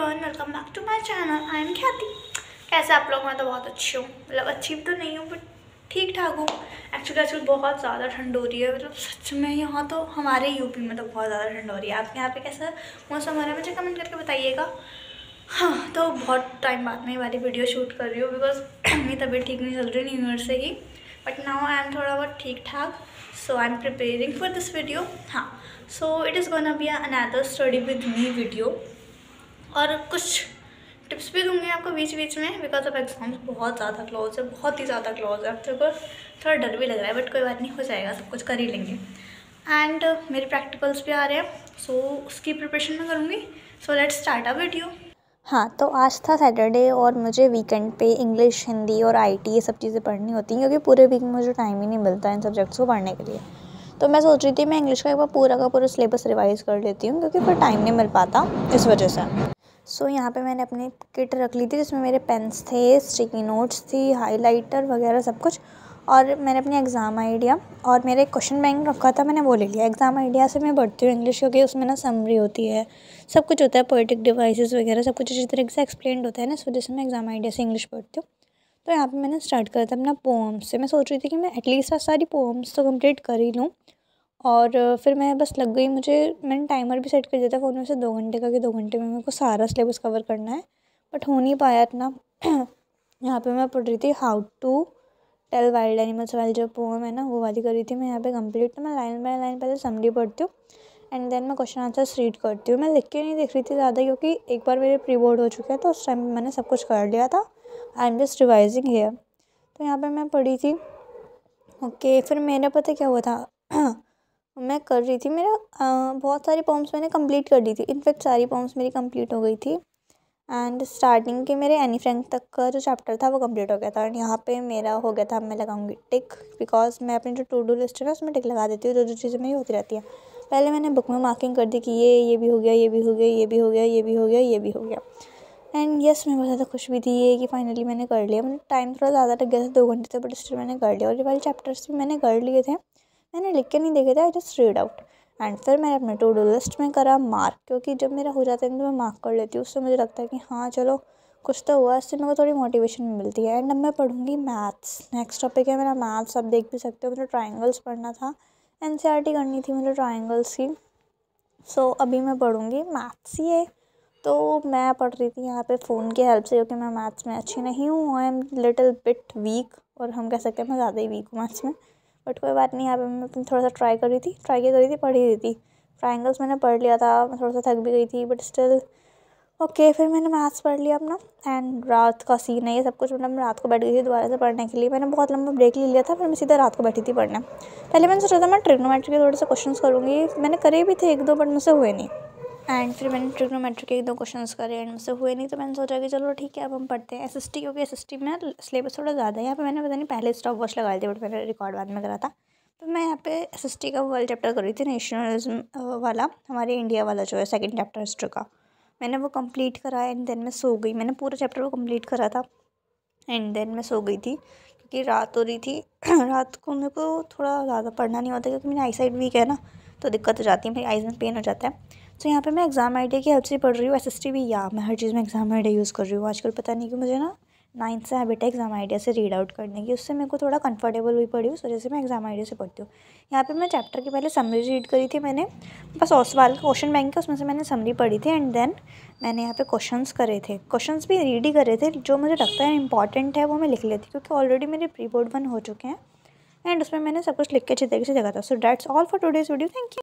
everyone welcome back to my channel I am Khyati कैसे आप लोग मैं तो बहुत अच्छी हूँ मतलब अच्छी तो नहीं हूँ बट ठीक ठाक हूँ एक्चुअली आजकल बहुत ज़्यादा ठंड हो रही है मतलब सच में यहाँ तो हमारे यूपी में तो बहुत ज़्यादा ठंड हो रही है आपके यहाँ पे कैसा मौसम हो रहा है मुझे कमेंट करके बताइएगा हाँ तो बहुत टाइम बाद में वाली वीडियो शूट कर रही हूँ बिकॉज मेरी तबीयत ठीक नहीं चल रही न्यू ईयर से ही बट नाउ आई एम थोड़ा बहुत ठीक ठाक so I am preparing for this video हाँ so it is gonna be another study with me video और कुछ टिप्स भी दूंगी आपको बीच बीच में बिकॉज ऑफ एग्ज़ाम्स बहुत ज़्यादा क्लोज है बहुत ही ज़्यादा क्लोज है को थोड़ा डर भी लग रहा है बट कोई बात नहीं हो जाएगा सब कुछ कर ही लेंगे एंड uh, मेरे प्रैक्टिकल्स भी आ रहे हैं सो so, उसकी प्रिपरेशन मैं करूँगी so let start a video हाँ तो आज था सैटरडे और मुझे वीकेंड पे इंग्लिश हिंदी और आईटी ये सब चीज़ें पढ़नी होती हैं क्योंकि पूरे वीक में मुझे टाइम ही नहीं मिलता इन सब्जेक्ट्स को पढ़ने के लिए तो मैं सोच रही थी मैं इंग्लिश का एक बार पूरा का पूरा सिलेबस रिवाइज़ कर लेती हूँ क्योंकि फिर टाइम नहीं मिल पाता इस वजह से सो so, यहाँ पे मैंने अपनी किट रख ली थी जिसमें मेरे पेन्स थे स्टिकी नोट्स थी हाइलाइटर वगैरह सब कुछ और मैंने अपनी एग्ज़ाम आइडिया और मेरे क्वेश्चन बैंक रखा था मैंने वो ले लिया एग्ज़ाम आइडिया से मैं पढ़ती हूँ इंग्लिश क्योंकि उसमें ना समरी होती है सब कुछ होता है पोइटिक डिवाइसेस वगैरह सब कुछ अच्छी तरीके से एक्सप्लेन होता है ना इस वजह से मैं एग्ज़ाम आइडिया से इंग्लिश पढ़ती हूँ तो यहाँ पर मैंने स्टार्ट करा था अपना पोम्स से मैं सोच रही थी कि मैं एटलीस्ट सारी पोम्स तो कम्प्लीट कर ही लूँ और फिर मैं बस लग गई मुझे मैंने टाइमर भी सेट कर दिया था फ़ोन में से दो घंटे का कि दो घंटे में मेरे को सारा सिलेबस कवर करना है बट हो नहीं पाया इतना यहाँ पे मैं पढ़ रही थी how to tell wild animals वाली जो पोम है ना वो वाली कर रही थी मैं यहाँ पे कंप्लीट तो मैं लाइन बाय लाइन पहले समरी पढ़ती हूँ एंड देन मैं क्वेश्चन आंसर्स रीड करती हूँ मैं लिख के नहीं देख रही थी ज़्यादा क्योंकि एक बार मेरे प्री बोर्ड हो चुके हैं तो उस टाइम मैंने सब कुछ कर लिया था I am just revising here तो यहाँ पर मैं पढ़ी थी ओके okay, फिर मेरा पता क्या हुआ था मैं कर रही थी मेरा आ, बहुत सारी पॉम्स मैंने कंप्लीट कर दी थी इनफैक्ट सारी पॉम्स मेरी कंप्लीट हो गई थी एंड स्टार्टिंग के मेरे एनी फ्रेंक तक का जो चैप्टर था वो कंप्लीट हो गया था एंड यहाँ पे मेरा हो गया था मैं लगाऊंगी टिक बिकॉज मैं अपनी जो टू डू लिस्ट है ना उसमें टिक लगा देती हूँ जो जो चीज़ें मेरी होती रहती है पहले मैंने बुक में मार्किंग कर दी कि ये ये भी हो गया ये भी हो गया ये भी हो गया ये भी हो गया ये भी हो गया एंड येस मैं बहुत ज़्यादा खुश भी थी ये कि फाइनली मैंने कर लिया मतलब टाइम थोड़ा ज़्यादा लग गया था दो घंटे से बट स्टिल मैंने कर लिया और ये वाले चैप्टर्स भी मैंने कर लिए थे मैंने लिख के नहीं देखे थे I just read out and फिर मैं अपने टू डू लिस्ट में करा मार्क क्योंकि जब मेरा हो जाता है तो मैं मार्क कर लेती हूँ उससे मुझे लगता है कि हाँ चलो कुछ तो हुआ इससे मेरे को थोड़ी मोटिवेशन मिलती है एंड अब मैं पढ़ूँगी मैथ्स नेक्स्ट टॉपिक है मेरा मैथ्स आप देख भी सकते हो मुझे ट्राइंगल्स पढ़ना था एन e करनी थी मुझे ट्राइंगल्स की सो so, अभी मैं पढ़ूँगी मैथ्स ये तो मैं पढ़ रही थी यहाँ पे फ़ोन की हेल्प से क्योंकि मैं मैथ्स में अच्छी नहीं हूँ I am little bit weak और हम कह सकते हैं मैं ज़्यादा ही वीक हूँ मैथ्स में बट कोई बात नहीं यहाँ पे मैं थोड़ा सा ट्राई करी थी ट्राई क्या रही थी पढ़ ही रही थी ट्राइंगल्स मैंने पढ़ लिया था मैं थोड़ा सा थक भी गई थी बट स्टिल ओके फिर मैंने मैथ्स पढ़ लिया अपना एंड रात का सीन है ये सब कुछ मतलब मैं रात को बैठ गई थी दोबारा से पढ़ने के लिए मैंने बहुत लंबा ब्रेक ले लिया था फिर मैं सीधा रात को बैठी थी पढ़ने पहले मैंने सोचा था मैं ट्रिग्नोमेट्री के थोड़े से क्वेश्चन करूँगी मैंने करे भी थे एक दो बट मुझसे हुए नहीं एंड फिर मैंने ट्रिग्नोमेट्रिक के एक दो क्वेश्चन करे एंड से हुए नहीं तो मैंने सोचा कि चलो ठीक है अब हम पढ़ते हैं एस एस टी क्योंकि एस एस टी में सिलेबस थोड़ा ज़्यादा है यहाँ पर मैंने पता नहीं पहले स्टॉप वॉच लगा थी बट मैंने रिकॉर्ड बाद में करा था तो मैं यहाँ पे एस एस टी का वर्ल्ड चैप्टर कर रही थी नेशनलिज्म वाला हमारे इंडिया वाला जो है सेकेंड चैप्टर हिस्ट्री का मैंने वो कम्प्लीट करा एंड देन मैं सो गई मैंने पूरा चैप्टर वो कम्प्लीट करा था एंड देन मैं सो गई थी क्योंकि रात हो रही थी रात को मेरे को थोड़ा ज़्यादा पढ़ना नहीं होता क्योंकि मेरी आई साइड वीक है ना तो दिक्कत हो जाती है मेरी आइज़ में पेन हो जाता है तो यहाँ पे मैं एग्ज़ाम आइडिया की हेल्प से पढ़ रही हूँ एस भी या मैं हर चीज़ में एग्ज़ाम आइडिया यूज़ कर रही हूँ आजकल पता नहीं कि मुझे ना नाइन्थ से हैबिट है एग्जाम आइडिया से रीड आउट करने की उससे मेरे को थोड़ा कंफर्टेबल हुई पड़ी उस वजह से मैं एग्जाम आइडिया से पढ़ती हूँ यहाँ पे मैं चैप्टर की पहले समरी रीड करी थी मैंने बस ओसवाल का क्वेश्चन बैंक है उसमें से मैंने समरी पढ़ी थी एंड देन मैंने यहाँ पे क्वेश्चंस करे थे क्वेश्चंस भी रीड ही करे थे जो मुझे लगता है इंपॉर्टेंट है वो मैं लिख लेती क्योंकि ऑलरेडी मेरे प्री बोर्ड वन हो चुके हैं एंड उसमें मैंने सब कुछ लिख के अच्छे तरीके से जगह था so that's all for today's video thank you